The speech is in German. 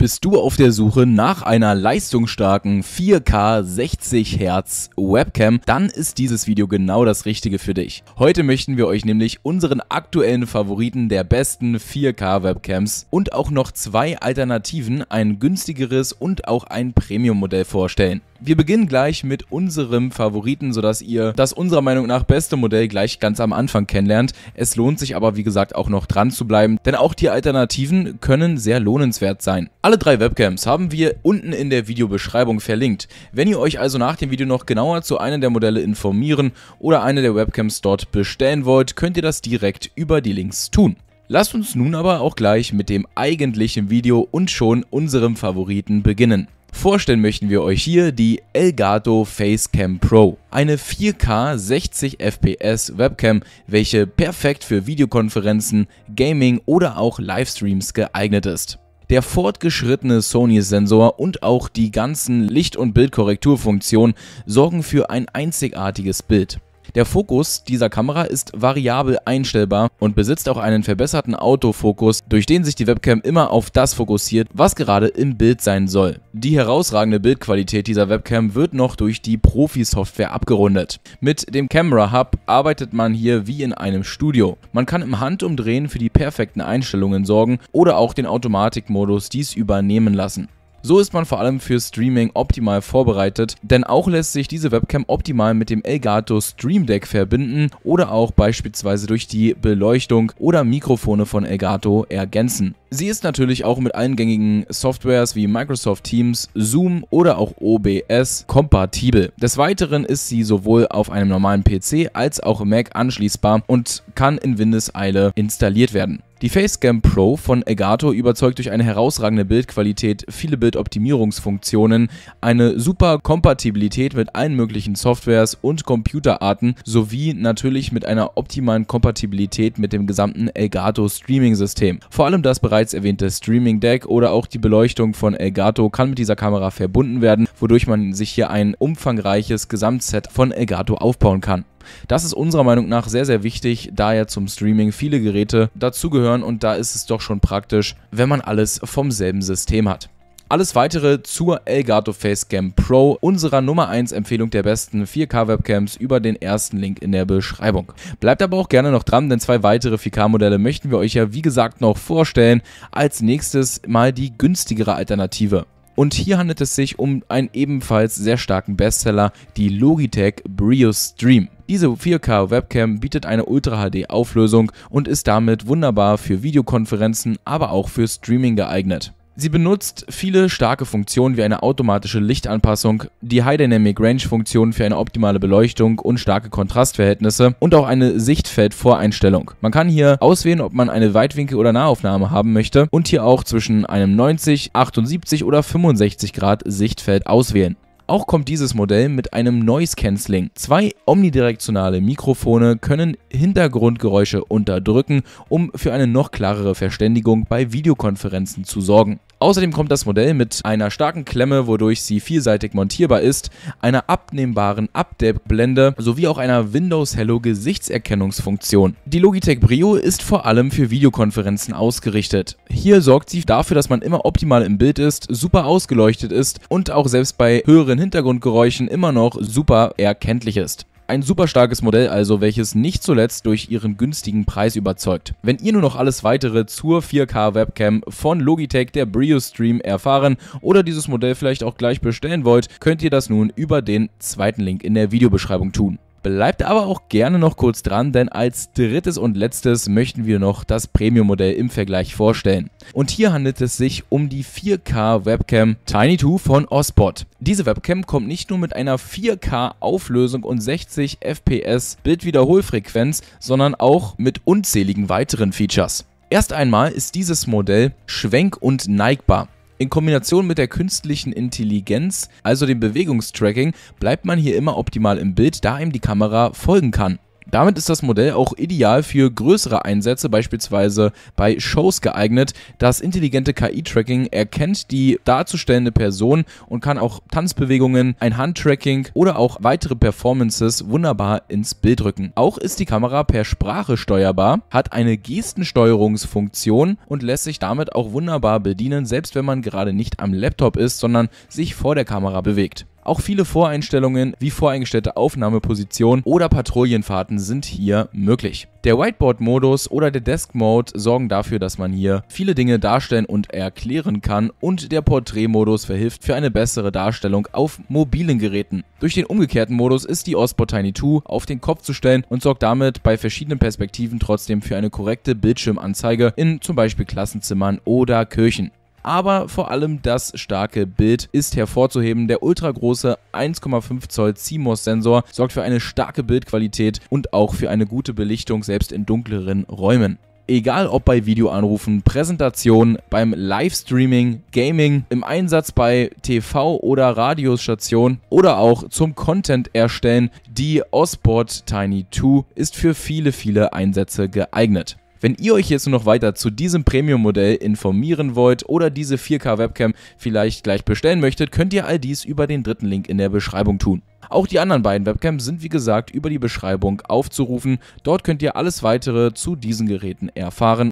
Bist du auf der Suche nach einer leistungsstarken 4K 60 Hertz Webcam, dann ist dieses Video genau das Richtige für dich. Heute möchten wir euch nämlich unseren aktuellen Favoriten der besten 4K Webcams und auch noch zwei Alternativen, ein günstigeres und auch ein Premium-Modell vorstellen. Wir beginnen gleich mit unserem Favoriten, sodass ihr das unserer Meinung nach beste Modell gleich ganz am Anfang kennenlernt. Es lohnt sich aber, wie gesagt, auch noch dran zu bleiben, denn auch die Alternativen können sehr lohnenswert sein. Alle drei Webcams haben wir unten in der Videobeschreibung verlinkt. Wenn ihr euch also nach dem Video noch genauer zu einem der Modelle informieren oder eine der Webcams dort bestellen wollt, könnt ihr das direkt über die Links tun. Lasst uns nun aber auch gleich mit dem eigentlichen Video und schon unserem Favoriten beginnen. Vorstellen möchten wir euch hier die Elgato Facecam Pro, eine 4K 60 FPS Webcam, welche perfekt für Videokonferenzen, Gaming oder auch Livestreams geeignet ist. Der fortgeschrittene Sony-Sensor und auch die ganzen Licht- und Bildkorrekturfunktionen sorgen für ein einzigartiges Bild. Der Fokus dieser Kamera ist variabel einstellbar und besitzt auch einen verbesserten Autofokus, durch den sich die Webcam immer auf das fokussiert, was gerade im Bild sein soll. Die herausragende Bildqualität dieser Webcam wird noch durch die Profi-Software abgerundet. Mit dem Camera Hub arbeitet man hier wie in einem Studio. Man kann im Handumdrehen für die perfekten Einstellungen sorgen oder auch den Automatikmodus dies übernehmen lassen. So ist man vor allem für Streaming optimal vorbereitet, denn auch lässt sich diese Webcam optimal mit dem Elgato Stream Deck verbinden oder auch beispielsweise durch die Beleuchtung oder Mikrofone von Elgato ergänzen. Sie ist natürlich auch mit allen gängigen Softwares wie Microsoft Teams, Zoom oder auch OBS kompatibel. Des Weiteren ist sie sowohl auf einem normalen PC als auch Mac anschließbar und kann in Windeseile installiert werden. Die Facecam Pro von Elgato überzeugt durch eine herausragende Bildqualität, viele Bildoptimierungsfunktionen, eine super Kompatibilität mit allen möglichen Softwares und Computerarten sowie natürlich mit einer optimalen Kompatibilität mit dem gesamten Elgato Streaming System. Vor allem das Bereich bereits erwähnte Streaming Deck oder auch die Beleuchtung von Elgato kann mit dieser Kamera verbunden werden, wodurch man sich hier ein umfangreiches Gesamtset von Elgato aufbauen kann. Das ist unserer Meinung nach sehr, sehr wichtig, da ja zum Streaming viele Geräte dazugehören und da ist es doch schon praktisch, wenn man alles vom selben System hat. Alles weitere zur Elgato Facecam Pro, unserer Nummer 1 Empfehlung der besten 4K Webcams über den ersten Link in der Beschreibung. Bleibt aber auch gerne noch dran, denn zwei weitere 4K Modelle möchten wir euch ja wie gesagt noch vorstellen. Als nächstes mal die günstigere Alternative. Und hier handelt es sich um einen ebenfalls sehr starken Bestseller, die Logitech Brio Stream. Diese 4K Webcam bietet eine Ultra HD Auflösung und ist damit wunderbar für Videokonferenzen, aber auch für Streaming geeignet. Sie benutzt viele starke Funktionen wie eine automatische Lichtanpassung, die High Dynamic Range Funktion für eine optimale Beleuchtung und starke Kontrastverhältnisse und auch eine Sichtfeldvoreinstellung. Man kann hier auswählen, ob man eine Weitwinkel- oder Nahaufnahme haben möchte und hier auch zwischen einem 90, 78 oder 65 Grad Sichtfeld auswählen. Auch kommt dieses Modell mit einem Noise Cancelling. Zwei omnidirektionale Mikrofone können Hintergrundgeräusche unterdrücken, um für eine noch klarere Verständigung bei Videokonferenzen zu sorgen. Außerdem kommt das Modell mit einer starken Klemme, wodurch sie vielseitig montierbar ist, einer abnehmbaren Update-Blende sowie auch einer Windows Hello Gesichtserkennungsfunktion. Die Logitech Brio ist vor allem für Videokonferenzen ausgerichtet. Hier sorgt sie dafür, dass man immer optimal im Bild ist, super ausgeleuchtet ist und auch selbst bei höheren Hintergrundgeräuschen immer noch super erkenntlich ist. Ein super starkes Modell also, welches nicht zuletzt durch ihren günstigen Preis überzeugt. Wenn ihr nur noch alles weitere zur 4K Webcam von Logitech, der Brio Stream, erfahren oder dieses Modell vielleicht auch gleich bestellen wollt, könnt ihr das nun über den zweiten Link in der Videobeschreibung tun. Bleibt aber auch gerne noch kurz dran, denn als drittes und letztes möchten wir noch das Premium-Modell im Vergleich vorstellen. Und hier handelt es sich um die 4K-Webcam Tiny2 von Ospot. Diese Webcam kommt nicht nur mit einer 4K-Auflösung und 60 FPS Bildwiederholfrequenz, sondern auch mit unzähligen weiteren Features. Erst einmal ist dieses Modell schwenk- und neigbar. In Kombination mit der künstlichen Intelligenz, also dem Bewegungstracking, bleibt man hier immer optimal im Bild, da ihm die Kamera folgen kann. Damit ist das Modell auch ideal für größere Einsätze, beispielsweise bei Shows geeignet. Das intelligente KI-Tracking erkennt die darzustellende Person und kann auch Tanzbewegungen, ein Handtracking oder auch weitere Performances wunderbar ins Bild rücken. Auch ist die Kamera per Sprache steuerbar, hat eine Gestensteuerungsfunktion und lässt sich damit auch wunderbar bedienen, selbst wenn man gerade nicht am Laptop ist, sondern sich vor der Kamera bewegt. Auch viele Voreinstellungen wie voreingestellte Aufnahmepositionen oder Patrouillenfahrten sind hier möglich. Der Whiteboard-Modus oder der Desk-Mode sorgen dafür, dass man hier viele Dinge darstellen und erklären kann und der porträt modus verhilft für eine bessere Darstellung auf mobilen Geräten. Durch den umgekehrten Modus ist die Osport Tiny 2 auf den Kopf zu stellen und sorgt damit bei verschiedenen Perspektiven trotzdem für eine korrekte Bildschirmanzeige in zum Beispiel Klassenzimmern oder Kirchen aber vor allem das starke Bild ist hervorzuheben. Der ultragroße 1,5 Zoll CMOS-Sensor sorgt für eine starke Bildqualität und auch für eine gute Belichtung, selbst in dunkleren Räumen. Egal ob bei Videoanrufen, Präsentationen, beim Livestreaming, Gaming, im Einsatz bei TV- oder Radiostationen oder auch zum Content erstellen, die Osport Tiny 2 ist für viele, viele Einsätze geeignet. Wenn ihr euch jetzt nur noch weiter zu diesem Premium-Modell informieren wollt oder diese 4K-Webcam vielleicht gleich bestellen möchtet, könnt ihr all dies über den dritten Link in der Beschreibung tun. Auch die anderen beiden Webcams sind wie gesagt über die Beschreibung aufzurufen. Dort könnt ihr alles weitere zu diesen Geräten erfahren